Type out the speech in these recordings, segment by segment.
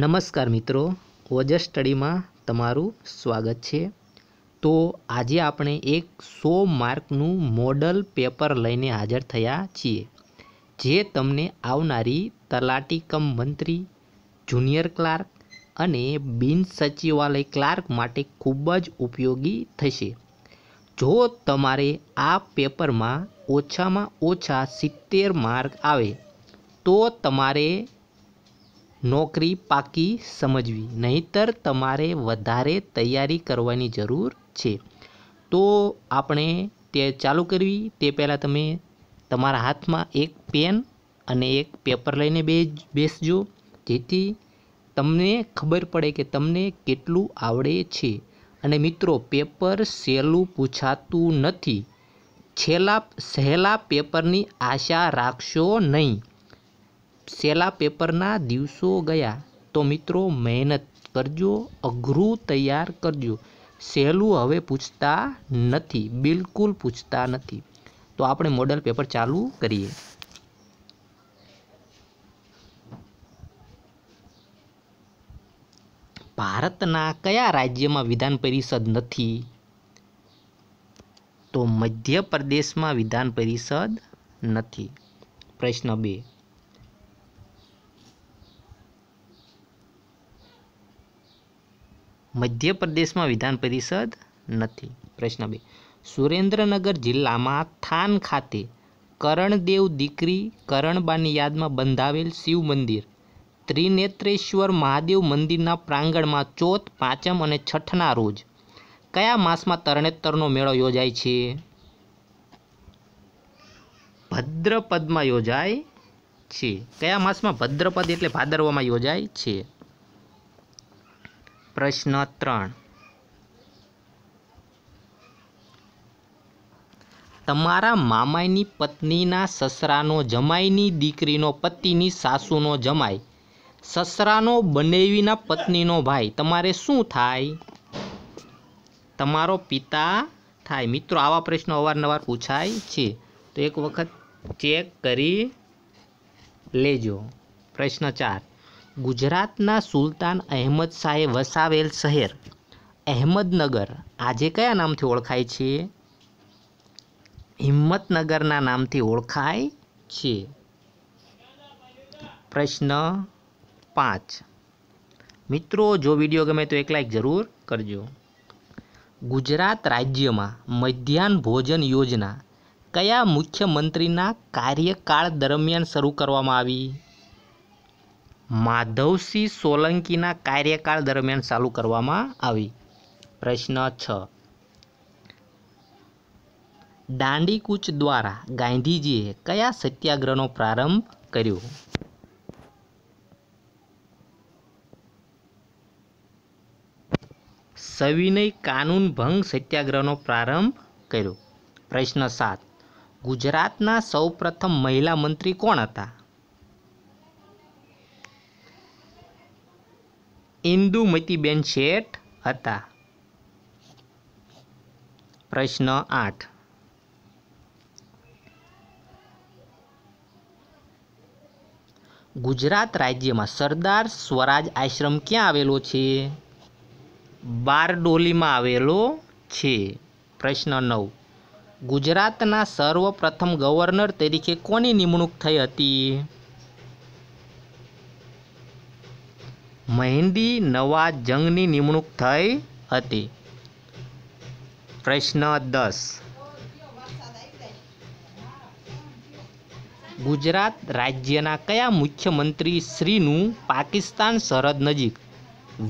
નમસ્કાર મિત્રો ઓજસ સ્ટડીમાં તમારું સ્વાગત છે તો આજે આપણે એક સો માર્કનું મોડલ પેપર લઈને હાજર થયા છીએ જે તમને આવનારી તલાટીકમ મંત્રી જુનિયર ક્લાર્ક અને બિન સચિવાલય ક્લાર્ક માટે ખૂબ જ ઉપયોગી થશે જો તમારે આ પેપરમાં ઓછામાં ઓછા સિત્તેર માર્ક આવે તો તમારે નોકરી પાકી સમજવી નહીંતર તમારે વધારે તૈયારી કરવાની જરૂર છે તો આપણે તે ચાલુ કરવી તે પહેલાં તમે તમારા હાથમાં એક પેન અને એક પેપર લઈને બે બેસજો જેથી તમને ખબર પડે કે તમને કેટલું આવડે છે અને મિત્રો પેપર સહેલું પૂછાતું નથી છેલ્લા સહેલા પેપરની આશા રાખશો નહીં સહેલા પેપરના દિવસો ગયા તો મિત્રો મહેનત કરજો અઘરું તૈયાર કરજો સહેલું હવે પૂછતા નથી બિલકુલ પૂછતા નથી તો આપણે મોડલ પેપર ચાલુ કરીએ ભારતના કયા રાજ્યમાં વિધાન પરિષદ નથી તો મધ્યપ્રદેશમાં વિધાન પરિષદ નથી પ્રશ્ન બે મધ્યપ્રદેશમાં વિધાન પરિષદ નથી પ્રશ્ન બે સુરેન્દ્રનગર જિલ્લામાં થાન ખાતે કરણદેવ દીકરી કરણબાની યાદમાં બંધાવેલ શિવ મંદિર ત્રિનેત્રેશ્વર મહાદેવ મંદિરના પ્રાંગણમાં ચોથ પાંચમ અને છઠના રોજ કયા માસમાં તરણેતરનો મેળો યોજાય છે ભદ્રપદમાં યોજાય છે કયા માસમાં ભદ્રપદ એટલે ભાદરવામાં યોજાય છે પ્રશ્ન ત્રણ તમારા મામાની પત્નીના સસરાનો જમાઈની દીકરીનો પતિની સાસુનો જમાઈ સસરાનો બનેવીના પત્નીનો ભાઈ તમારે શું થાય તમારો પિતા થાય મિત્રો આવા પ્રશ્નો અવારનવાર પૂછાય છે તો એક વખત ચેક કરી લેજો પ્રશ્ન ચાર ગુજરાતના સુલતાન અહેમદ શાહે વસાવેલ શહેર અહેમદનગર આજે કયા નામથી ઓળખાય છે હિંમતનગરના નામથી ઓળખાય છે પ્રશ્ન પાંચ મિત્રો જો વિડીયો ગમે તો એક લાઈક જરૂર કરજો ગુજરાત રાજ્યમાં મધ્યાહન ભોજન યોજના કયા મુખ્યમંત્રીના કાર્યકાળ દરમિયાન શરૂ કરવામાં આવી માધવસિંહ સોલંકીના કાર્યકાળ દરમિયાન ચાલુ કરવામાં આવી પ્રશ્ન છ દાંડીકૂચ દ્વારા ગાંધીજીએ કયા સત્યાગ્રહનો પ્રારંભ કર્યો સવિનય કાનૂન ભંગ સત્યાગ્રહનો પ્રારંભ કર્યો પ્રશ્ન સાત ગુજરાતના સૌપ્રથમ મહિલા મંત્રી કોણ હતા ઇન્દુમતીબેન શેઠ હતા પ્રશ્ન આઠ ગુજરાત રાજ્યમાં સરદાર સ્વરાજ આશ્રમ ક્યાં આવેલો છે બારડોલીમાં આવેલો છે પ્રશ્ન નવ ગુજરાતના સર્વપ્રથમ ગવર્નર તરીકે કોની નિમણૂક થઈ હતી મહેંદી જંગની નિમણૂક થઈ હતી પ્રશ્ન દસ ગુજરાત રાજ્યના કયા મુખ્યમંત્રી શ્રીનું પાકિસ્તાન સરહદ નજીક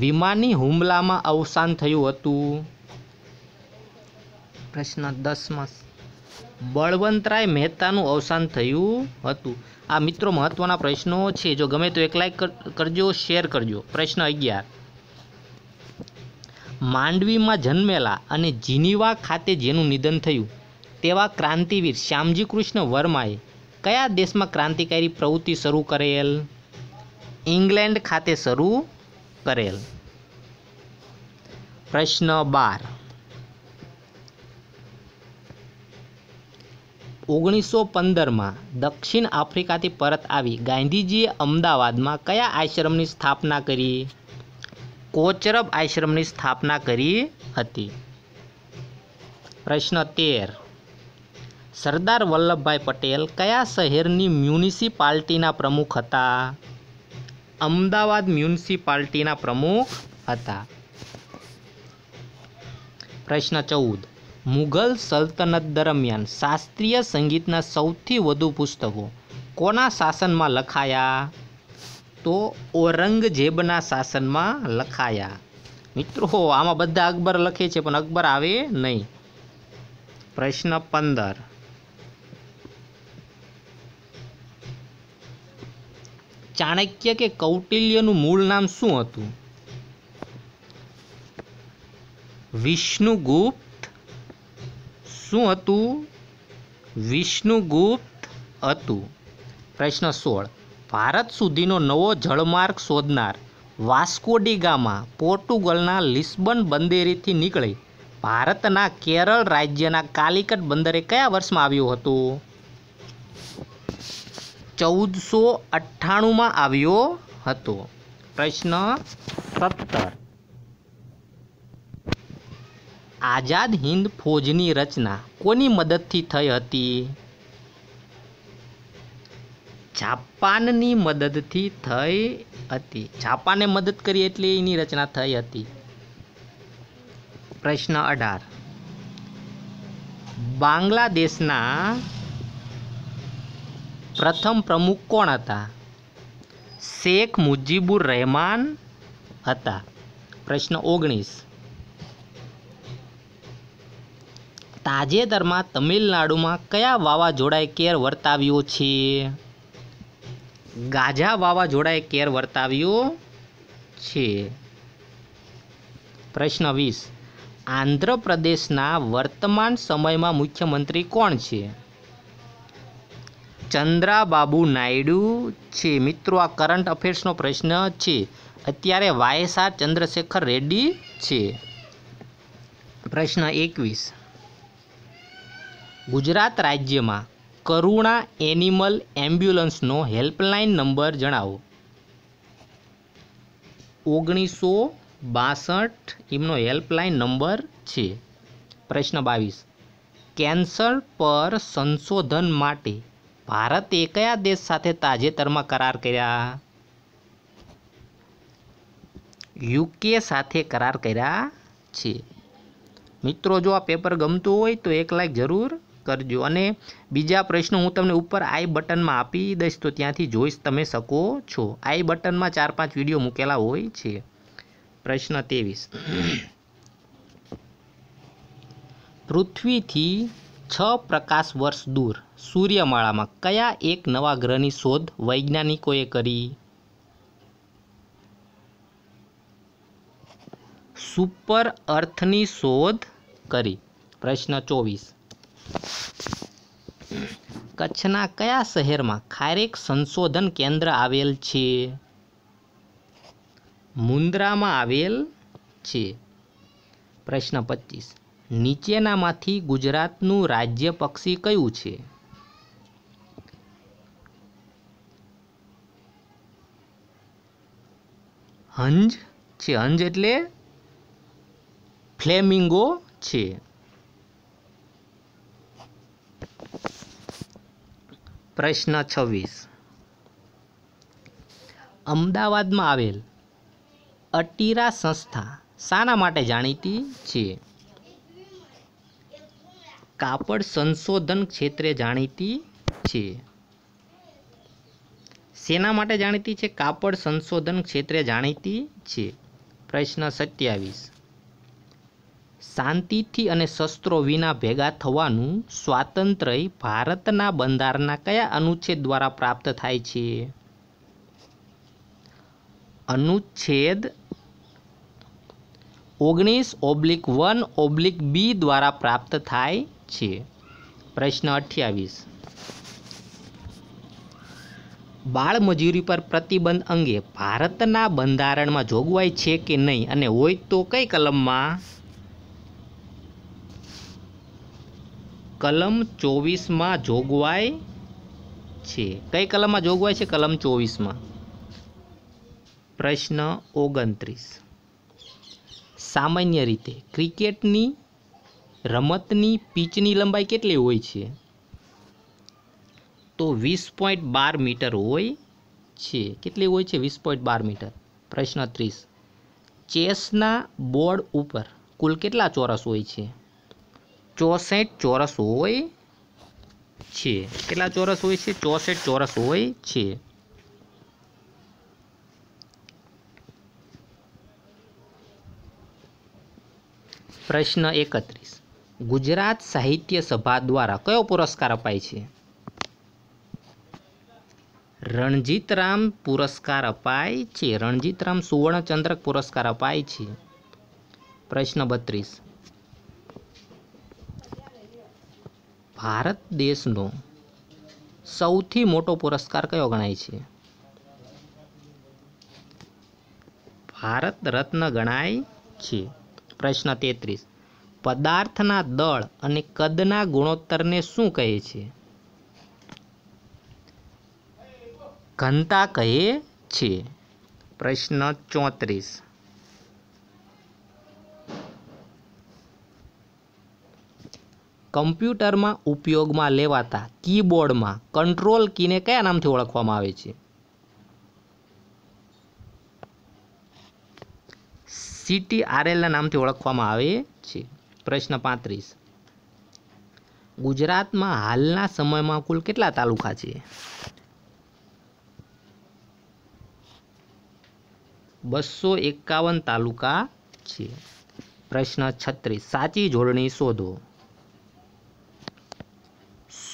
વિમાની હુમલામાં અવસાન થયું હતું પ્રશ્ન દસમાં બળવંતરાય મહેતાનું અવસાન થયું હતું આ મિત્રો મહત્ત્વના પ્રશ્નો છે જો ગમે તો એક લાઈક કરજો શેર કરજો પ્રશ્ન અગિયાર માંડવીમાં જન્મેલા અને જીનીવા ખાતે જેનું નિધન થયું તેવા ક્રાંતિવીર શ્યામજી કૃષ્ણ વર્માએ કયા દેશમાં ક્રાંતિકારી પ્રવૃત્તિ શરૂ કરેલ ઇંગ્લેન્ડ ખાતે શરૂ કરેલ પ્રશ્ન બાર ઓગણીસો પંદરમાં દક્ષિણ આફ્રિકાથી પરત આવી ગાંધીજીએ અમદાવાદમાં કયા આશ્રમની સ્થાપના કરી કોચરબ આશ્રમની સ્થાપના કરી હતી પ્રશ્ન તેર સરદાર વલ્લભભાઈ પટેલ કયા શહેરની મ્યુનિસિપાલિટીના પ્રમુખ હતા અમદાવાદ મ્યુનિસિપાલિટીના પ્રમુખ હતા પ્રશ્ન ચૌદ મુઘલ સલ્તનત દરમિયાન શાસ્ત્રીય સંગીતના સૌથી વધુ પુસ્તકો કોના શાસનમાં લખાયા તો ઔરંગઝેબના શાસનમાં લખાયા મિત્રો આમાં બધા અકબર લખે છે પણ અકબર આવે નહીં પ્રશ્ન પંદર ચાણક્ય કે કૌટિલ્યનું મૂળ નામ શું હતું વિષ્ણુગુપ્ત શું હતું વિષ્ણુગુપ્ત હતું પ્રશ્ન સોળ ભારત સુધીનો નવો જળમાર્ગ શોધનાર વાસ્કોડી ગામા પોર્ટુગલના લિસ્બન બંદેરીથી નીકળી ભારતના કેરળ રાજ્યના કાલિકટ બંદરે કયા વર્ષમાં આવ્યું હતું ચૌદસો અઠ્ઠાણુંમાં આવ્યો હતો પ્રશ્ન સત્તર આઝાદ હિન્દ ફોજની રચના કોની મદદથી થઈ હતી જાપાનની મદદથી થઈ હતી જાપાને મદદ કરી એટલે એની રચના થઈ હતી પ્રશ્ન અઢાર બાંગ્લાદેશના પ્રથમ પ્રમુખ કોણ હતા શેખ મુજીબુર રહેમાન હતા પ્રશ્ન ઓગણીસ તાજેતરમાં તમિલનાડુમાં કયા વાવાઝોડાએ કેર વર્તાવ્યો છે ગાજા વાવાઝોડાએ કેર વર્તાવ્યો છે પ્રશ્ન વીસ આંધ્રપ્રદેશના વર્તમાન સમયમાં મુખ્યમંત્રી કોણ છે ચંદ્રાબાબુ નાયડુ છે મિત્રો આ કરંટ અફેર્સનો પ્રશ્ન છે અત્યારે વાયએસઆર ચંદ્રશેખર રેડ્ડી છે પ્રશ્ન એકવીસ ગુજરાત રાજ્યમાં કરુણા એનિમલ એમ્બ્યુલન્સનો હેલ્પલાઇન નંબર જણાવો ઓગણીસો બાસઠ એમનો હેલ્પલાઇન નંબર છે પ્રશ્ન બાવીસ કેન્સર પર સંશોધન માટે ભારતે કયા દેશ સાથે તાજેતરમાં કરાર કર્યા યુકે સાથે કરાર કર્યા છે મિત્રો જો આ પેપર ગમતું હોય તો એક લાઈક જરૂર કરજો અને બીજા પ્રશ્નો હું તમને ઉપર આઈ બટનમાં આપી દઈશ તો ત્યાંથી જોઈશ તમે શકો છો આઈ બટનમાં ચાર પાંચ વિડીયો મૂકેલા હોય છે પ્રશ્ન ત્રેવીસ પૃથ્વીથી છ પ્રકાશ વર્ષ દૂર સૂર્યમાળામાં કયા એક નવા ગ્રહની શોધ વૈજ્ઞાનિકોએ કરી સુપર અર્થની શોધ કરી પ્રશ્ન ચોવીસ કચ્છના કયા શહેરમાં ખારેક સંશોધન કેન્દ્ર આવેલ છે મુન્દ્રામાં આવેલ છે પ્રશ્ન પચીસ નીચેનામાંથી ગુજરાતનું રાજ્ય પક્ષી કયું છે હંજ છે હંજ એટલે ફ્લેમિંગો છે પ્રશ્ન છવ્વીસ અમદાવાદમાં આવેલ અટીરા સંસ્થા શાના માટે જાણીતી છે કાપડ સંશોધન ક્ષેત્રે જાણીતી છે શેના માટે જાણીતી છે કાપડ સંશોધન ક્ષેત્રે જાણીતી છે પ્રશ્ન સત્યાવીસ શાંતિથી અને શસ્ત્રો વિના ભેગા થવાનું સ્વાતંત્ર્ય ભારતના બંધારણના કયા અનુચ્છેદ દ્વારા પ્રાપ્ત થાય છે અનુચ્છેદ ઓગણીસ ઓબ્લિક વન ઓબ્લિક બી દ્વારા પ્રાપ્ત થાય છે પ્રશ્ન અઠ્યાવીસ બાળમજૂરી પર પ્રતિબંધ અંગે ભારતના બંધારણમાં જોગવાઈ છે કે નહીં અને હોય તો કઈ કલમમાં કલમ ચોવીસમાં જોગવાય છે કઈ કલમમાં જોગવાય છે કલમ ચોવીસમાં પ્રશ્ન ઓગણત્રીસ સામાન્ય રીતે ક્રિકેટની રમતની પીચની લંબાઈ કેટલી હોય છે તો વીસ પોઈન્ટ બાર મીટર હોય છે કેટલી હોય છે વીસ પોઈન્ટ બાર મીટર પ્રશ્ન ત્રીસ ચેસના બોર્ડ ઉપર કુલ કેટલા ચોરસ હોય છે ચોસઠ ચોરસ હોય છે કેટલા ચોરસ હોય છે ચોસઠ ચોરસ હોય છે પ્રશ્ન એકત્રીસ ગુજરાત સાહિત્ય સભા દ્વારા કયો પુરસ્કાર અપાય છે રણજીતરામ પુરસ્કાર અપાય છે રણજીતરામ સુવર્ણચંદ્રક પુરસ્કાર અપાય છે પ્રશ્ન બત્રીસ ભારત દેશનો સૌથી મોટો પુરસ્કાર કયો ગણાય છે ભારત રત્ન ગણાય છે પ્રશ્ન તેત્રીસ પદાર્થના દળ અને કદના ગુણોત્તરને શું કહે છે ઘનતા કહે છે પ્રશ્ન ચોત્રીસ કમ્પ્યુટરમાં ઉપયોગમાં લેવાતા કીબોર્ડમાં કંટ્રોલ કીને કયા નામથી ઓળખવામાં આવે છે આરએલના નામથી ઓળખવામાં આવે છે પ્રશ્ન પાંત્રીસ ગુજરાતમાં હાલના સમયમાં કુલ કેટલા તાલુકા છે બસો એકાવન તાલુકા છે પ્રશ્ન છત્રીસ સાચી જોડણી શોધો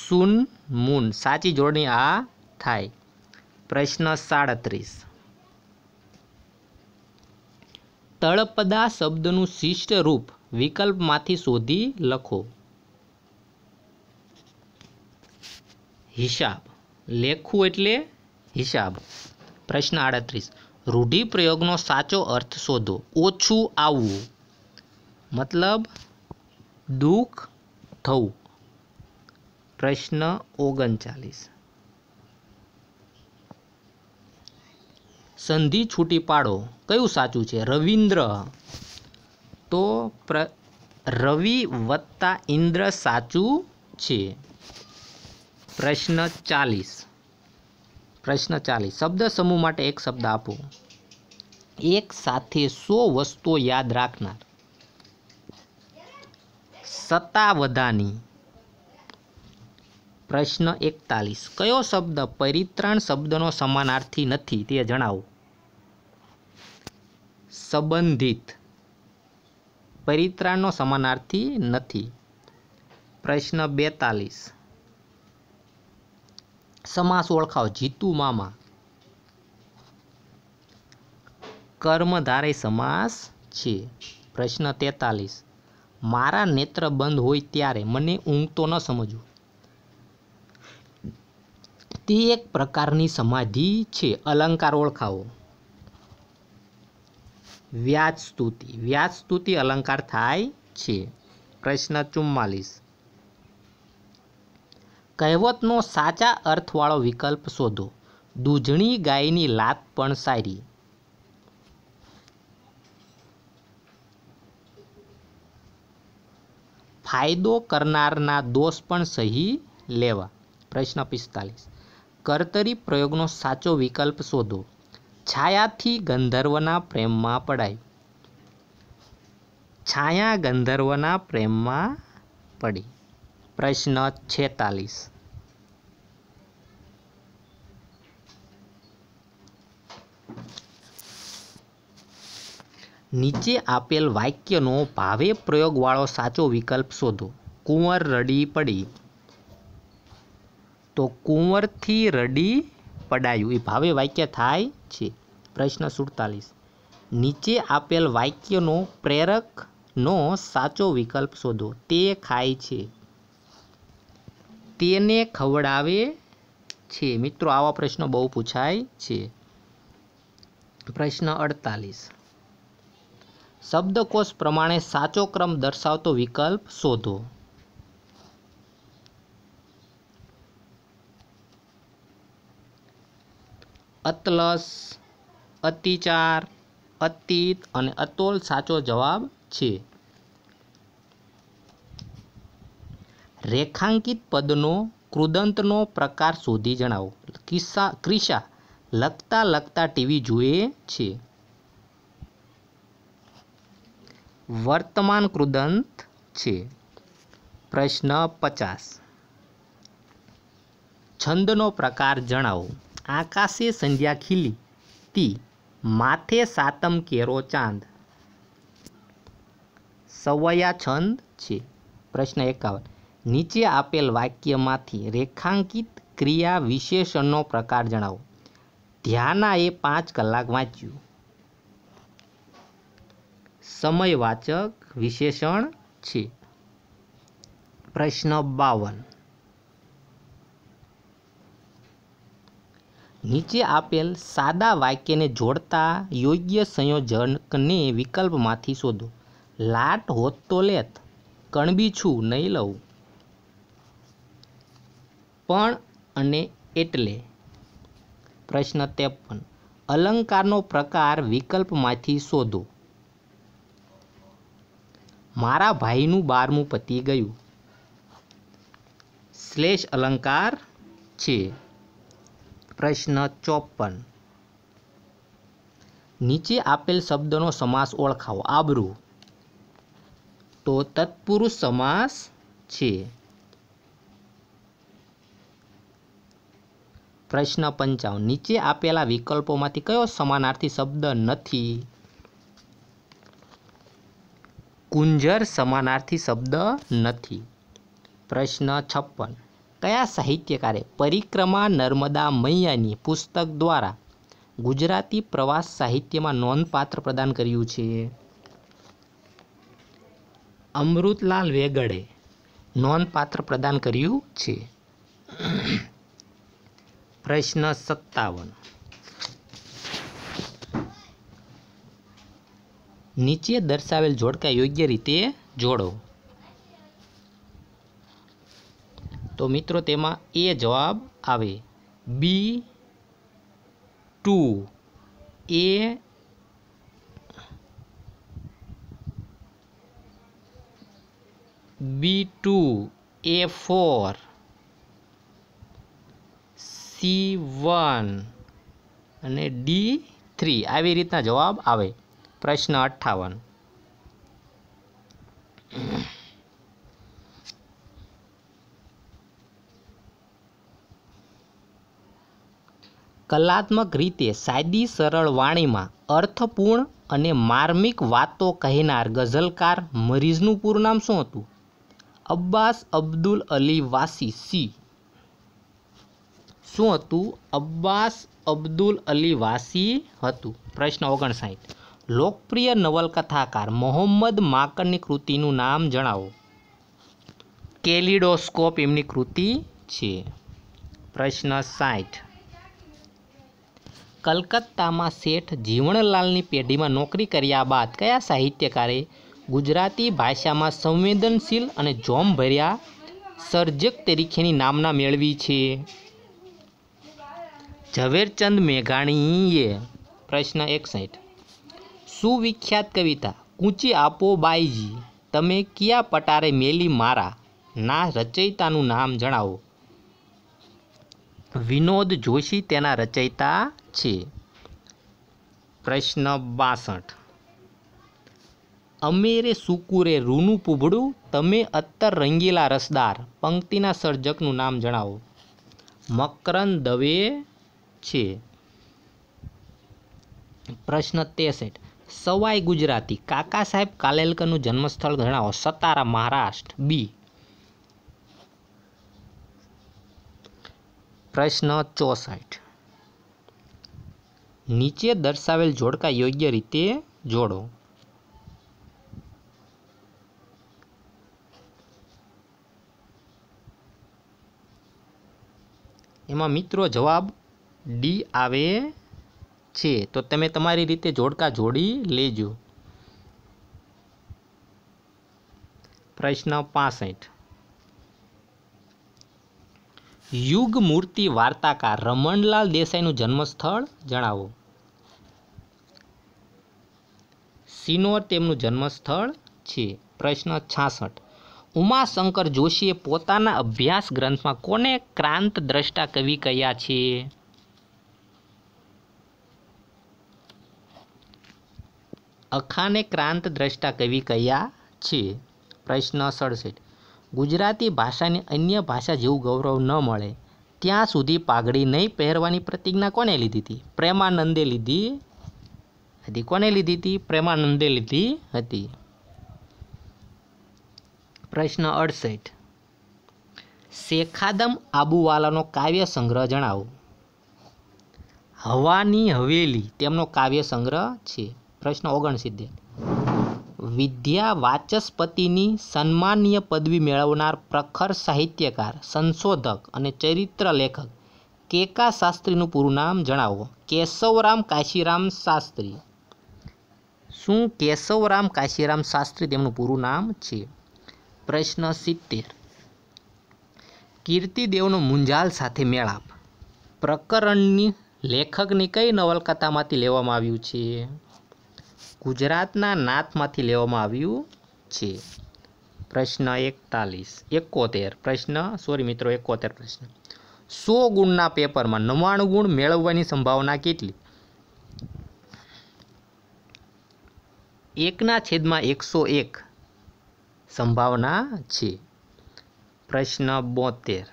સુન મૂન સાચી જોડણી આ થાય પ્રશ્ન સાડત્રીસ તળપદા શબ્દનું શિષ્ટ રૂપ વિકલ્પમાંથી શોધી લખો હિસાબ લેખવું એટલે હિસાબ પ્રશ્ન આડત્રીસ રૂઢિપ્રયોગનો સાચો અર્થ શોધો ઓછું આવવું મતલબ દુઃખ થવું પ્રશ્ન ઓગણચાલીસ સંધિ છૂટી પાડો કયું સાચું છે રવિન્દ્ર તો રવિ વત્તા ઇન્દ્ર સાચું છે પ્રશ્ન ચાલીસ પ્રશ્ન ચાલીસ શબ્દ સમૂહ માટે એક શબ્દ આપો એક સાથે સો વસ્તુઓ યાદ રાખનાર સત્તાવધાની પ્રશ્ન એકતાલીસ કયો શબ્દ પરિત્રાણ શબ્દનો સમાનાર્થી નથી તે જણાવો સંબંધિત પરિત્રાણનો સમાનાર્થી નથી પ્રશ્ન બેતાલીસ સમાસ ઓળખાવ જીતુ મામા કર્મધારે સમાસ છે પ્રશ્ન તેતાલીસ મારા નેત્ર બંધ હોય ત્યારે મને ઊંઘ તો ન સમજવું તે એક પ્રકારની સમાધિ છે અલંકાર ઓળખાવો વ્યાજ સ્તુતિ વ્યાજ સ્તુતિ અલંકાર થાય છે પ્રશ્ન ચુમ્માલીસ કહેવતનો સાચા અર્થવાળો વિકલ્પ શોધો દૂધણી ગાયની લાત પણ સારી ફાયદો કરનારના દોષ પણ સહી લેવા પ્રશ્ન પિસ્તાલીસ કરતરી પ્રયોગનો સાચો વિકલ્પ શોધો છાયાથી ગંધર્વના પ્રેમમાં પડાય છાયા ગંધર્વના પ્રેમમાં પડી પ્રશ્ન છેતાલીસ નીચે આપેલ વાક્યનો ભાવે પ્રયોગવાળો સાચો વિકલ્પ શોધો કુંવર રડી પડી તો કુંવરથી રડી પડાયું એ ભાવે વાક્ય થાય છે પ્રશ્ન સુડતાલીસ નીચે આપેલ વાક્યનો પ્રેરકનો સાચો વિકલ્પ શોધો તે ખાય છે તેને ખવડાવે છે મિત્રો આવા પ્રશ્નો બહુ પૂછાય છે પ્રશ્ન અડતાલીસ શબ્દકોષ પ્રમાણે સાચો ક્રમ દર્શાવતો વિકલ્પ શોધો અતલસ અતિચાર અતીત અને અતોલ સાચો જવાબ છે રેખાંકિત પદનો કૃદંતનો પ્રકાર શોધી જણાવો કિસ્સા ક્રિશા લખતા લખતા ટીવી જુએ છે વર્તમાન કૃદંત છે પ્રશ્ન પચાસ છંદનો પ્રકાર જણાવો આકાશે સંધ્યા ખીલી તી માથે સાતમ કેરો ચાંદ સવયા છંદ છે પ્રશ્ન એકાવન નીચે આપેલ વાક્યમાંથી રેખાંકિત ક્રિયા વિશેષણનો પ્રકાર જણાવો ધ્યાનાએ પાંચ કલાક વાંચ્યું સમયવાચક વિશેષણ છે પ્રશ્ન બાવન નીચે આપેલ સાદા વાક્યને જોડતા યોગ્ય સંયોજકને વિકલ્પમાંથી શોધો લાટ હોત તો લેત કણબી છું નહીં લઉં પણ અને એટલે પ્રશ્ન ત્રેપન અલંકારનો પ્રકાર વિકલ્પમાંથી શોધો મારા ભાઈનું બારમું પતી ગયું શ્લેષ અલંકાર છે પ્રશ્ન ચોપન નીચે આપેલ શબ્દનો સમાસ ઓળખાવો આબરૂ તો તત્પુરુષ સમાસ છે પ્રશ્ન પંચાવન નીચે આપેલા વિકલ્પોમાંથી કયો સમાનાર્થી શબ્દ નથી કુંજર સમાનાર્થી શબ્દ નથી પ્રશ્ન છપ્પન કયા સાહિત્યકારે પરિક્રમા નર્મદા મૈયાની પુસ્તક દ્વારા ગુજરાતી પ્રવાસ સાહિત્યમાં નોંધપાત્ર પ્રદાન કર્યું છે અમૃતલાલ વેગડે નોંધપાત્ર પ્રદાન કર્યું છે પ્રશ્ન સત્તાવન નીચે દર્શાવેલ જોડકા યોગ્ય રીતે જોડો તો મિત્રો તેમાં એ જવાબ આવે B two A B two A four C one અને ડી થ્રી આવી રીતના જવાબ આવે પ્રશ્ન અઠ્ઠાવન કલાત્મક રીતે સાદી સરળ વાણીમાં અર્થપૂર્ણ અને માર્મિક વાતો કહેનાર ગઝલકાર મરીઝનું પૂરું નામ શું હતું અબ્બાસ અબ્દુલ અલી વાસી સી શું હતું અબ્બાસ અબ્દુલ અલી વાસી હતું પ્રશ્ન ઓગણસાઠ લોકપ્રિય નવલકથાકાર મોહમ્મદ માકરની કૃતિનું નામ જણાવો કેલિડોસ્કોપ એમની કૃતિ છે પ્રશ્ન સાઠ કલકત્તામાં શેઠ જીવણલાલની પેઢીમાં નોકરી કર્યા બાદ કયા સાહિત્યકારે ગુજરાતી ભાષામાં સંવેદનશીલ અને જોમભર્યા સર્જક તરીકેની નામના મેળવી છે ઝવેરચંદ મેઘાણીએ પ્રશ્ન એકસઠ સુવિખ્યાત કવિતા કૂંચી આપો બાઈજી તમે કયા પટારે મેલી મારા ના રચયિતાનું નામ જણાવો વિનોદ જોશી તેના રચયિતા છે પ્રશ્ન બાસઠ અમેરે સુકુરે રૂનું પૂભડું તમે અત્તર રંગીલા રસદાર પંક્તિના સર્જકનું નામ જણાવો મકરન દવે છે પ્રશ્ન તેસઠ સવાઈ ગુજરાતી કાકા સાહેબ કાલેલકરનું જન્મસ્થળ જણાવો સતારા મહારાષ્ટ્ર બી પ્રશ્ન ચોસઠ નીચે દર્શાવેલ જોડકા યોગ્ય રીતે જોડો એમાં મિત્રો જવાબ ડી આવે છે તો તમે તમારી રીતે જોડકા જોડી લેજો પ્રશ્ન પાસઠ યુગ મૂર્તિ વાર્તાકાર રમણલાલ દેસાઈનું જન્મસ્થળ જણાવો સિનોર તેમનું જન્મસ્થળ છે પ્રશ્ન છાસઠ ઉમાશંકર જોશીએ પોતાના અભ્યાસ ગ્રંથમાં કોને ક્રાંત દ્રષ્ટા કવિ કયા છે અખાને ક્રાંત દ્રષ્ટા કવિ કયા છે પ્રશ્ન સડસઠ ગુજરાતી ભાષાને અન્ય ભાષા જેવું ગૌરવ ન મળે ત્યાં સુધી પાઘડી નહીં પહેરવાની પ્રતિજ્ઞા કોને લીધી હતી પ્રેમાનંદે લીધી હતી કોને લીધી હતી પ્રેમાનંદે લીધી હતી પ્રશ્ન અડસઠ શેખાદમ આબુવાલાનો કાવ્ય સંગ્રહ જણાવો હવાની હવેલી તેમનો કાવ્ય સંગ્રહ છે પ્રશ્ન ઓગણસિત્તેર વિદ્યા વાચસ્પતિની સન્માનીય પદવી મેળવનાર પ્રખર સાહિત્યકાર સંશોધક અને ચરિત્ર લેખક કેકા શાસ્ત્રીનું પૂરું નામ જણાવો કેશવરામ કાશીરામ શાસ્ત્રી શું કેશવરામ કાશીરામ શાસ્ત્રી તેમનું પૂરું નામ છે પ્રશ્ન સિત્તેર કીર્તિદેવનો મુંજાલ સાથે મેળાપ પ્રકરણની લેખકની કઈ નવલકથામાંથી લેવામાં આવ્યું છે ગુજરાતના નાથમાંથી લેવામાં આવ્યું છે પ્રશ્ન એકતાલીસ એકોતેર પ્રશ્ન સોરી મિત્રો એકોતેર પ્રશ્ન સો ગુણના પેપરમાં નવ્વાણું ગુણ મેળવવાની સંભાવના કેટલી એકના છેદમાં એકસો એક સંભાવના છે પ્રશ્ન બોતેર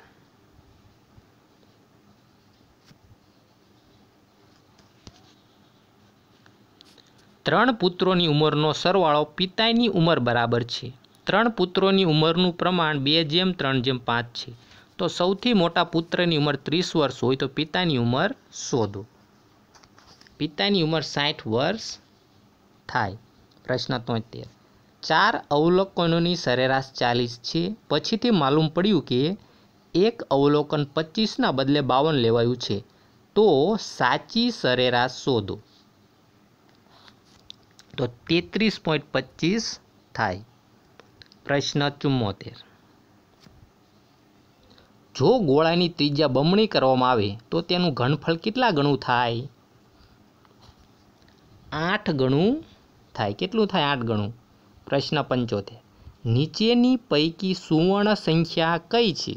ત્રણ પુત્રોની ઉંમરનો સરવાળો પિતાની ઉંમર બરાબર છે ત્રણ પુત્રોની ઉંમરનું પ્રમાણ બે જેમ ત્રણ જેમ પાંચ છે તો સૌથી મોટા પુત્રની ઉંમર ત્રીસ વર્ષ હોય તો પિતાની ઉંમર શોધો પિતાની ઉંમર સાઠ વર્ષ થાય પ્રશ્ન તોતેર ચાર અવલોકનોની સરેરાશ ચાલીસ છે પછીથી માલુમ પડ્યું કે એક અવલોકન પચીસના બદલે બાવન લેવાયું છે તો સાચી સરેરાશ શોધો તો તેત્રીસ પોઈન્ટ પચીસ થાય પ્રશ્ન ચુમ્મોતેર જો ગોળાની ત્રિજ્યા બમણી કરવામાં આવે તો તેનું ઘનફળ કેટલા ગણું થાય આઠ ગણું થાય કેટલું થાય આઠ ગણું પ્રશ્ન પંચોતેર નીચેની પૈકી સુવર્ણ સંખ્યા કઈ છે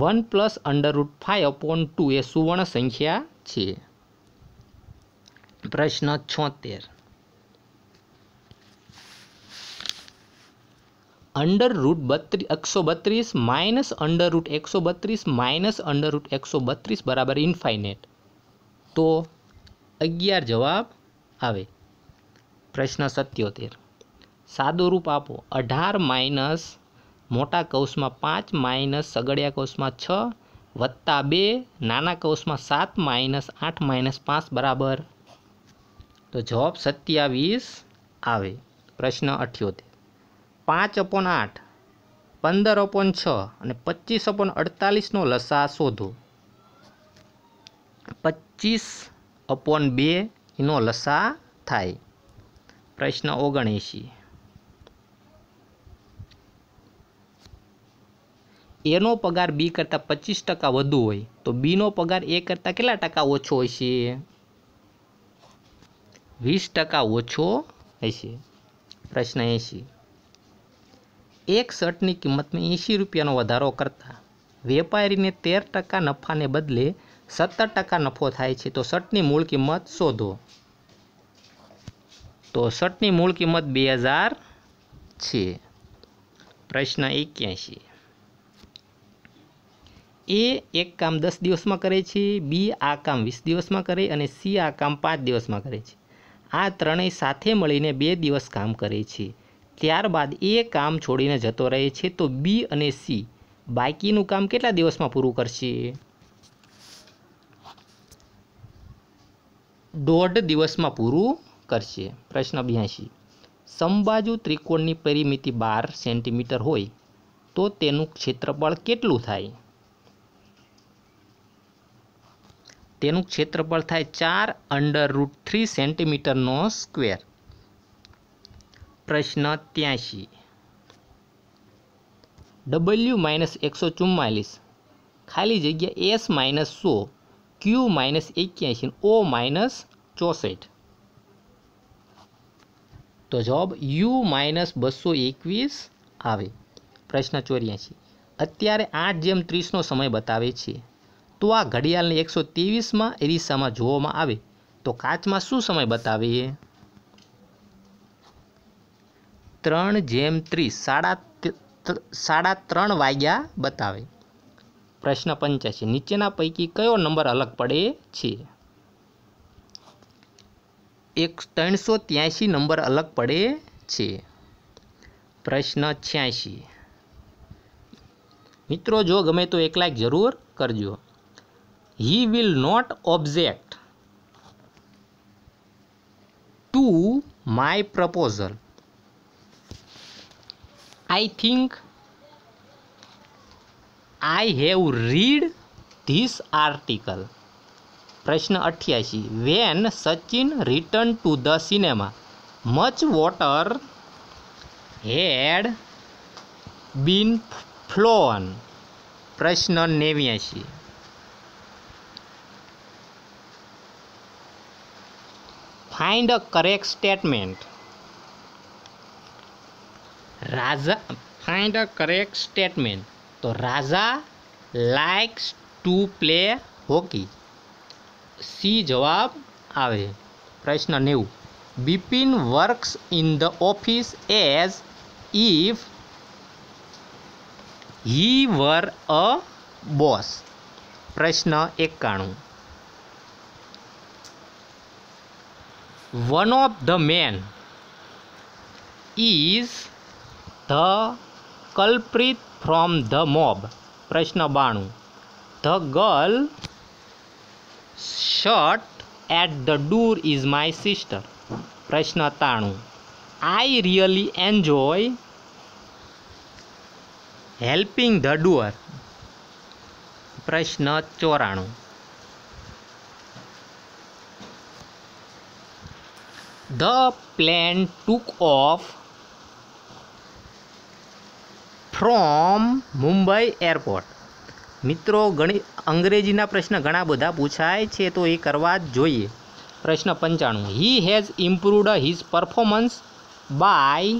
one plus under root five upon two એ સુવર્ણ સંખ્યા છે પ્રશ્ન છોતેર અંડર રૂટ બત્રીસ એકસો બત્રીસ માઇનસ અંડરરૂટ એકસો બત્રીસ માઇનસ અંડરરૂટ એકસો બત્રીસ બરાબર ઇન્ફાઇનેટ તો અગિયાર જવાબ આવે પ્રશ્ન સત્યોતેર સાદું રૂપ આપો અઢાર માઇનસ મોટા કૌંસમાં પાંચ માઇનસ સગડિયા કૌંસમાં છ વત્તા બે નાના કૌંસમાં સાત માઇનસ આઠ માઇનસ પાંચ બરાબર તો જવાબ સત્યાવીસ આવે પ્રશ્ન અઠ્યોતેર પાંચ અપોન આઠ પંદર અપોન છ અને પચીસ અપોન અડતાલીસનો લસા શોધો પચીસ અપોન બેનો લસા થાય પ્રશ્ન ઓગણએંશી એનો પગાર બી કરતાં પચીસ ટકા વધુ હોય તો બીનો પગાર એ કરતાં કેટલા ટકા ઓછો હશે વીસ ટકા ઓછો હશે પ્રશ્ન એંશી એક શર્ટની કિંમતમાં એંશી રૂપિયાનો વધારો કરતાં વેપારીને તેર ટકા નફાને બદલે સત્તર ટકા નફો થાય છે તો શર્ટની મૂળ કિંમત શોધો તો શર્ટની મૂળ કિંમત બે હજાર છે પ્રશ્ન એક્યાસી એ એક કામ દસ દિવસમાં કરે છે બી આ કામ વીસ દિવસમાં કરે અને સી આ કામ પાંચ દિવસમાં કરે છે આ ત્રણેય સાથે મળીને બે દિવસ કામ કરે છે ત્યારબાદ એ કામ છોડીને જતો રહે છે તો બી અને સી બાકીનું કામ કેટલા દિવસમાં પૂરું કરશે દોઢ દિવસમાં પૂરું કરશે પ્રશ્ન બ્યાસી સંબાજુ ત્રિકોણની પરિમિતિ બાર સેન્ટીમીટર હોય તો તેનું ક્ષેત્રફળ કેટલું થાય તેનું ક્ષેત્રફળ થાય ચાર અંડર રૂટ થ્રી સેન્ટીમીટરનો સ્ક્વેર પ્રશ્ન ત્યાંશી ડબલ્યુ માઇનસ એકસો ચુમ્માલીસ ખાલી જગ્યા એસ માઇનસ સો ક્યુ માઇનસ એક્યાસી ઓ માઇનસ ચોસઠ તો જવાબ યુ માઇનસ બસો એકવીસ આવે પ્રશ્ન ચોર્યાસી અત્યારે આઠ જેમ ત્રીસનો સમય બતાવે છે તો આ ઘડિયાળને એકસો ત્રેવીસમાં એ દિશામાં જોવામાં આવે તો કાચમાં શું સમય બતાવીએ ત્રણ જેમ ત્રીસ સાડા સાડા ત્રણ વાગ્યા બતાવે પ્રશ્ન પંચ્યાસી નીચેના પૈકી કયો નંબર અલગ પડે છે એક ત્રણસો ત્યાંસી નંબર અલગ પડે છે પ્રશ્ન છ્યાસી મિત્રો જો ગમે તો એક લાઈક જરૂર કરજો he will not object to my proposal i think i have read this article પ્રશ્ન અઠ્યાસી when Sachin return to the cinema much water had been flown પ્રશ્ન નેવ્યાસી find a correct statement Raja find a correct statement તો Raja likes to play hockey C જવાબ આવે પ્રશ્ન નેવું Bipin works in the office as if he were a boss પ્રશ્ન એકાણું one of the men is the culprit from the mob પ્રશ્ન બાણું the girl shot at the door is my sister પ્રશ્ન તાણું I really enjoy helping the doer પ્રશ્ન ચોરાણું the plane took off from Mumbai airport મિત્રો ગણિત અંગ્રેજીના પ્રશ્ન ઘણા બધા પૂછાય છે તો એ કરવા જ જોઈએ પ્રશ્ન પંચાણું he has improved his performance by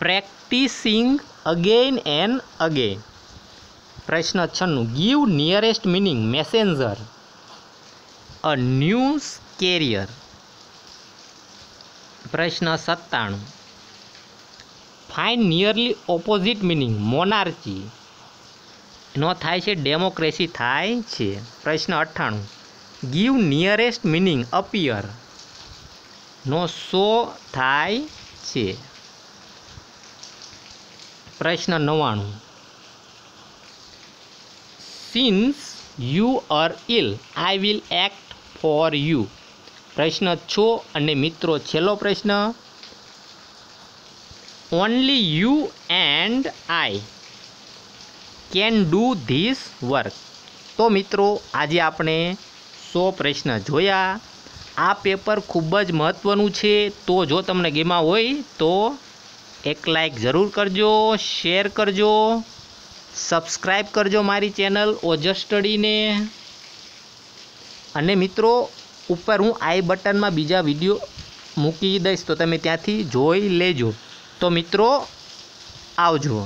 practising again and again પ્રશ્ન છન્નું give nearest meaning messenger a news carrier પ્રશ્ન સત્તાણું find nearly opposite meaning monarchy નો થાય છે ડેમોક્રેસી થાય છે પ્રશ્ન અઠ્ઠાણું ગીવ નિયરેસ્ટ મિનિંગ અપિયર નો શો થાય છે પ્રશ્ન નવ્વાણું since you are ill I will act for you પ્રશ્ન છો અને મિત્રો છેલ્લો પ્રશ્ન only you and I can do this work તો મિત્રો આજે આપણે સો પ્રશ્ન જોયા આ પેપર ખૂબ જ મહત્ત્વનું છે તો જો તમને ગેમાં હોય તો એક લાઈક જરૂર કરજો શેર કરજો સબસ્ક્રાઈબ કરજો મારી ચેનલ ઓજસ સ્ટડીને અને મિત્રો ઉપર હું આઈ બટનમાં બીજા વિડીયો મૂકી દઈશ તો તમે ત્યાંથી જોઈ લેજો તો મિત્રો આવજો